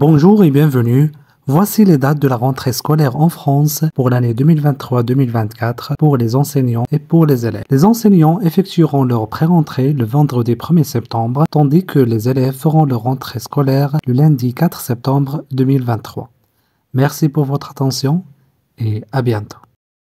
Bonjour et bienvenue. Voici les dates de la rentrée scolaire en France pour l'année 2023-2024 pour les enseignants et pour les élèves. Les enseignants effectueront leur pré-rentrée le vendredi 1er septembre, tandis que les élèves feront leur rentrée scolaire le lundi 4 septembre 2023. Merci pour votre attention et à bientôt.